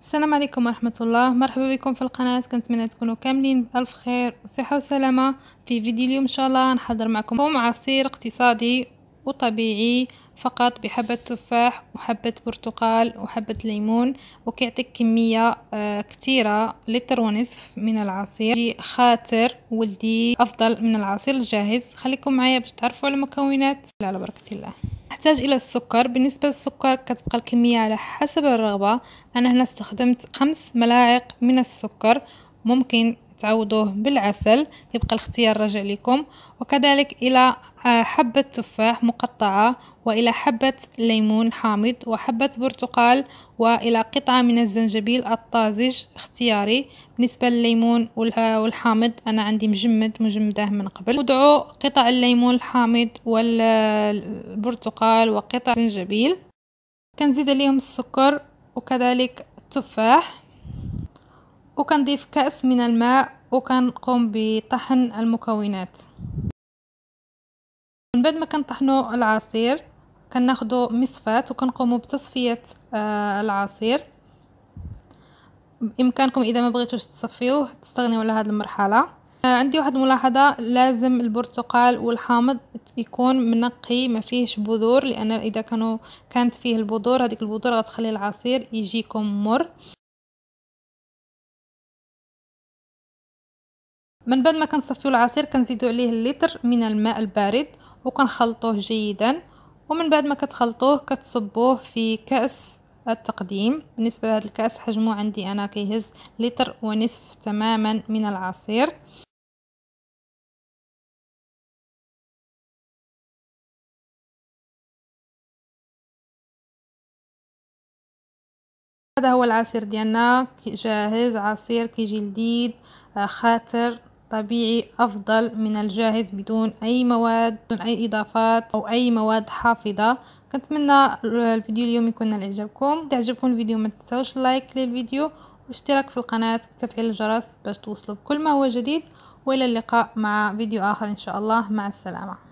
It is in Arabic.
السلام عليكم ورحمة الله مرحبا بكم في القناة كنتمنى تكونوا كاملين بألف خير وصحة وسلامة في فيديو اليوم إن شاء الله نحضر معكم عصير اقتصادي وطبيعي فقط بحبة تفاح وحبة برتقال وحبة ليمون وكيعطيك كمية آه، كتيرة لتر ونصف من العصير خاطر ولدي أفضل من العصير الجاهز خليكم معايا باش تعرفوا على المكونات على بركة الله نحتاج الى السكر بالنسبة للسكر كتبقى الكمية على حسب الرغبة انا هنا استخدمت خمس ملاعق من السكر ممكن تعوضوه بالعسل يبقى الاختيار راجع لكم وكذلك إلى آه، حبة تفاح مقطعة وإلى حبة ليمون حامض وحبة برتقال وإلى قطعة من الزنجبيل الطازج اختياري بالنسبة لليمون والحامض أنا عندي مجمد مجمده من قبل وضعوا قطع الليمون الحامض والبرتقال وقطع الزنجبيل كنزيد عليهم السكر وكذلك التفاح وكنضيف كأس من الماء وكنقوم بطحن المكونات من بعد ما كنطحنوا العصير كناخدو مصفات وكنقوموا بتصفية آه العصير بامكانكم اذا ما بغيتوش تصفيوه تستغنيو على هذه المرحله آه عندي واحد الملاحظه لازم البرتقال والحامض يكون منقي ما فيهش بذور لان اذا كانوا كانت فيه البذور هذيك البذور غتخلي العصير يجيكم مر من بعد ما كنصفيو العصير كنزيدو عليه اللتر من الماء البارد وكنخلطوه جيدا ومن بعد ما كتخلطوه كتصبوه في كأس التقديم بالنسبة لهذا الكأس حجمه عندي أنا كيهز لتر ونصف تماما من العصير هذا هو العصير ديالنا جاهز عصير كيجي لذيذ آه، خاطر طبيعي أفضل من الجاهز بدون أي مواد بدون أي إضافات أو أي مواد حافظة كنتمنى الفيديو اليوم يكون نال إعجابكم إذا عجبكم الفيديو ما تنسوش اللايك للفيديو والاشتراك في القناة وتفعيل الجرس باش توصلوا بكل ما هو جديد وإلى اللقاء مع فيديو آخر إن شاء الله مع السلامة